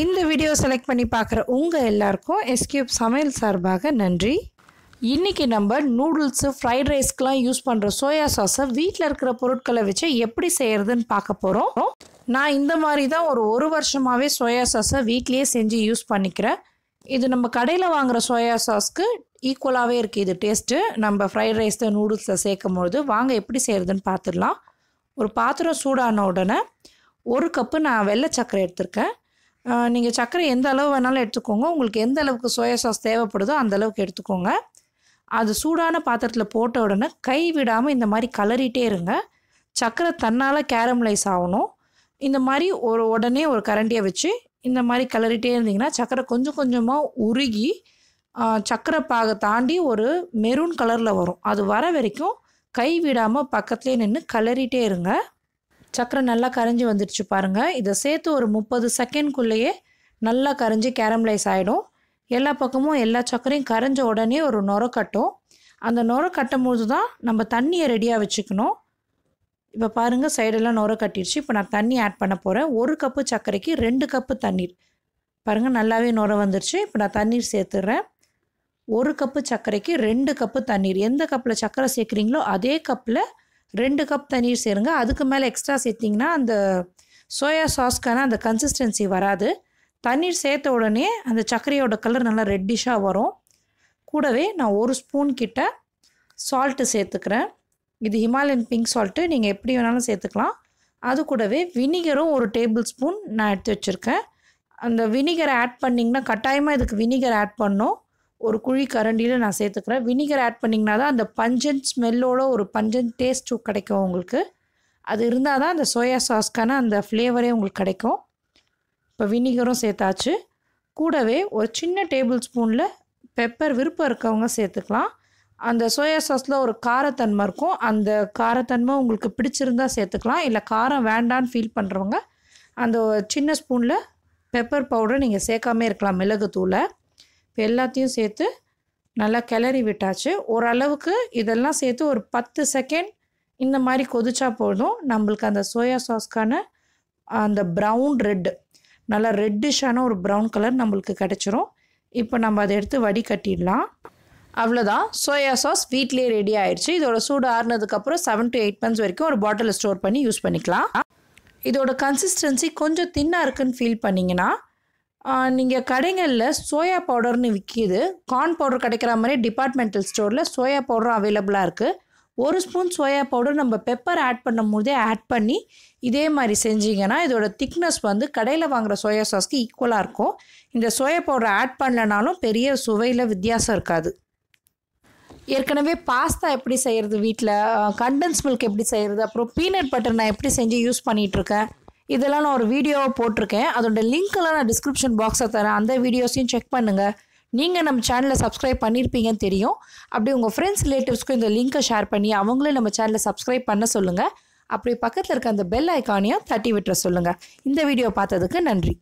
இந்த video select பண்ணி பார்க்குற உங்கள் எல்லாருக்கும் எஸ்கியூப் சமையல் சார்பாக நன்றி இன்றைக்கி நம்ம நூடுல்ஸு ஃப்ரைட் ரைஸ்க்கெலாம் யூஸ் பண்ணுற சோயா சாஸை வீட்டில் இருக்கிற பொருட்களை வச்சு எப்படி செய்கிறதுன்னு பார்க்க போகிறோம் நான் இந்த மாதிரி தான் ஒரு ஒரு வருஷமாகவே சோயா சாஸை வீட்லேயே செஞ்சு யூஸ் பண்ணிக்கிறேன் இது நம்ம கடையில் வாங்குகிற சோயா சாஸ்க்கு ஈக்குவலாகவே இருக்குது இது டேஸ்ட்டு நம்ம ஃப்ரைட் ரைஸ் தான் நூடுல்ஸில் சேர்க்கும் பொழுது வாங்க எப்படி செய்கிறதுன்னு பார்த்துடலாம் ஒரு பாத்திரம் சூடான உடனே ஒரு கப்பு நான் வெள்ளை சக்கரை எடுத்திருக்கேன் நீங்கள் சர்க்கரை எந்த அளவு வேணாலும் எடுத்துக்கோங்க உங்களுக்கு எந்த அளவுக்கு சோயா சாஸ் தேவைப்படுதோ அந்த அளவுக்கு எடுத்துக்கோங்க அது சூடான பாத்திரத்தில் போட்ட உடனே கை விடாமல் இந்த மாதிரி கலரிட்டே இருங்க சர்க்கரை தன்னால் கேரமலைஸ் ஆகணும் இந்த மாதிரி ஒரு உடனே ஒரு கரண்டியை வச்சு இந்த மாதிரி கலரிட்டே இருந்தீங்கன்னா சர்க்கரை கொஞ்சம் கொஞ்சமாக உருகி சர்க்கரை பாகை தாண்டி ஒரு மெரூன் கலரில் வரும் அது வர வரைக்கும் கை விடாமல் பக்கத்துலேயே நின்று கலரிட்டே இருங்க சக்கரை நல்லா கரைஞ்சி வந்துடுச்சு பாருங்கள் இதை சேர்த்து ஒரு முப்பது செகண்ட்குள்ளேயே நல்லா கரைஞ்சி கேரமலைஸ் ஆகிடும் எல்லா பக்கமும் எல்லா சக்கரையும் கரைஞ்ச உடனே ஒரு நுர கட்டும் அந்த நுர கட்டும் போது தான் நம்ம தண்ணியை ரெடியாக வச்சுக்கணும் இப்போ பாருங்கள் சைடெல்லாம் நுர கட்டிடுச்சு இப்போ நான் தண்ணி ஆட் பண்ண போகிறேன் ஒரு கப்பு சர்க்கரைக்கு ரெண்டு கப்பு தண்ணீர் பாருங்கள் நல்லாவே நுர வந்துருச்சு இப்போ நான் தண்ணீர் சேர்த்துடுறேன் ஒரு கப்பு சர்க்கரைக்கு ரெண்டு கப்பு தண்ணீர் எந்த கப்பில் சர்க்கரை சேர்க்குறீங்களோ அதே கப்பில் ரெண்டு கப் தண்ணீர் சேருங்க அதுக்கு மேலே எக்ஸ்ட்ரா சேர்த்திங்கன்னா அந்த சோயா சாஸ்க்கான அந்த கன்சிஸ்டன்சி வராது தண்ணீர் சேர்த்த உடனே அந்த சர்க்கரையோட கலர் நல்லா ரெட்டிஷாக வரும் கூடவே நான் ஒரு ஸ்பூன் கிட்ட சால்ட்டு சேர்த்துக்கிறேன் இது ஹிமாலயன் பிங்க் சால்ட்டு நீங்கள் எப்படி வேணாலும் சேர்த்துக்கலாம் அது கூடவே வினிகரும் ஒரு டேபிள் ஸ்பூன் நான் எடுத்து வச்சுருக்கேன் அந்த வினிகரை ஆட் பண்ணிங்கன்னா கட்டாயமாக இதுக்கு வினிகர் ஆட் பண்ணும் ஒரு குழி கரண்டியில் நான் சேர்த்துக்கிறேன் வினிகர் ஆட் பண்ணிங்கன்னா தான் அந்த பஞ்சன் ஸ்மெல்லோட ஒரு பஞ்சன் டேஸ்ட்டு கிடைக்கும் உங்களுக்கு அது இருந்தால் தான் அந்த சோயா சாஸ்க்கான அந்த ஃப்ளேவரே உங்களுக்கு கிடைக்கும் இப்போ வினிகரும் சேர்த்தாச்சு கூடவே ஒரு சின்ன டேபிள் ஸ்பூனில் பெப்பர் விருப்பம் இருக்கவங்க சேர்த்துக்கலாம் அந்த சோயா சாஸில் ஒரு காரத்தன்மை இருக்கும் அந்த காரத்தன்மை உங்களுக்கு பிடிச்சிருந்தா சேர்த்துக்கலாம் இல்லை காரம் வேண்டான்னு ஃபீல் பண்ணுறவங்க அந்த சின்ன ஸ்பூனில் பெப்பர் பவுடர் நீங்கள் சேர்க்காமே இருக்கலாம் மிளகுத்தூளை இப்போ எல்லாத்தையும் சேர்த்து நல்லா கிளறி விட்டாச்சு ஓரளவுக்கு இதெல்லாம் சேர்த்து ஒரு பத்து செகண்ட் இந்த மாதிரி கொதிச்சா போதும் நம்மளுக்கு அந்த சோயா சாஸ்க்கான அந்த ப்ரௌன் ரெட்டு நல்லா ரெட்டிஷான ஒரு ப்ரௌன் கலர் நம்மளுக்கு கிடச்சிரும் இப்போ நம்ம அதை எடுத்து வடிகட்டிடலாம் அவ்வளோதான் சோயா சாஸ் வீட்லேயே ரெடி ஆயிடுச்சு இதோட சூடு ஆறுனதுக்கப்புறம் செவன் டு எயிட் மந்த்ஸ் வரைக்கும் ஒரு பாட்டிலில் ஸ்டோர் பண்ணி யூஸ் பண்ணிக்கலாம் இதோட கன்சிஸ்டன்சி கொஞ்சம் தின்னாக இருக்குன்னு ஃபீல் பண்ணிங்கன்னா நீங்கள் கடைகளில் சோயா பவுடர்னு விற்கிது கார்ன் பவுடர் கிடைக்கிற மாதிரி டிபார்ட்மெண்டல் ஸ்டோரில் சோயா பவுடரும் அவைலபிளாக இருக்குது ஒரு ஸ்பூன் சோயா பவுடர் நம்ம பெப்பர் ஆட் பண்ணும்போதே ஆட் பண்ணி இதே மாதிரி செஞ்சிங்கன்னா இதோட திக்னஸ் வந்து கடையில் வாங்குகிற சோயா சாஸ்க்கு ஈக்குவலாக இருக்கும் இந்த சோயா பவுடர் ஆட் பண்ணலனாலும் பெரிய சுவையில் வித்தியாசம் இருக்காது ஏற்கனவே பாஸ்தா எப்படி செய்கிறது வீட்டில் கண்டன்ஸ் மில்க் எப்படி செய்கிறது அப்புறம் பீனட் பட்டர் நான் எப்படி செஞ்சு யூஸ் பண்ணிகிட்ருக்கேன் இதெல்லாம் நான் ஒரு வீடியோவை போட்டிருக்கேன் அதோட லிங்க்கெல்லாம் நான் டிஸ்கிரிப்ஷன் பாக்ஸை தரேன் அந்த வீடியோஸையும் செக் பண்ணுங்கள் நீங்கள் நம்ம சேனலில் சப்ஸ்கிரைப் பண்ணியிருப்பீங்கன்னு தெரியும் அப்படி உங்கள் ஃப்ரெண்ட்ஸ் ரிலேட்டிவ்ஸ்க்கும் இந்த லிங்க்கை ஷேர் பண்ணி அவங்களே நம்ம சேனலை சப்ஸ்கிரைப் பண்ண சொல்லுங்கள் அப்படி பக்கத்தில் இருக்க அந்த பெல் ஐக்கானையும் தட்டி விட்டுற சொல்லுங்கள் இந்த வீடியோ பார்த்ததுக்கு நன்றி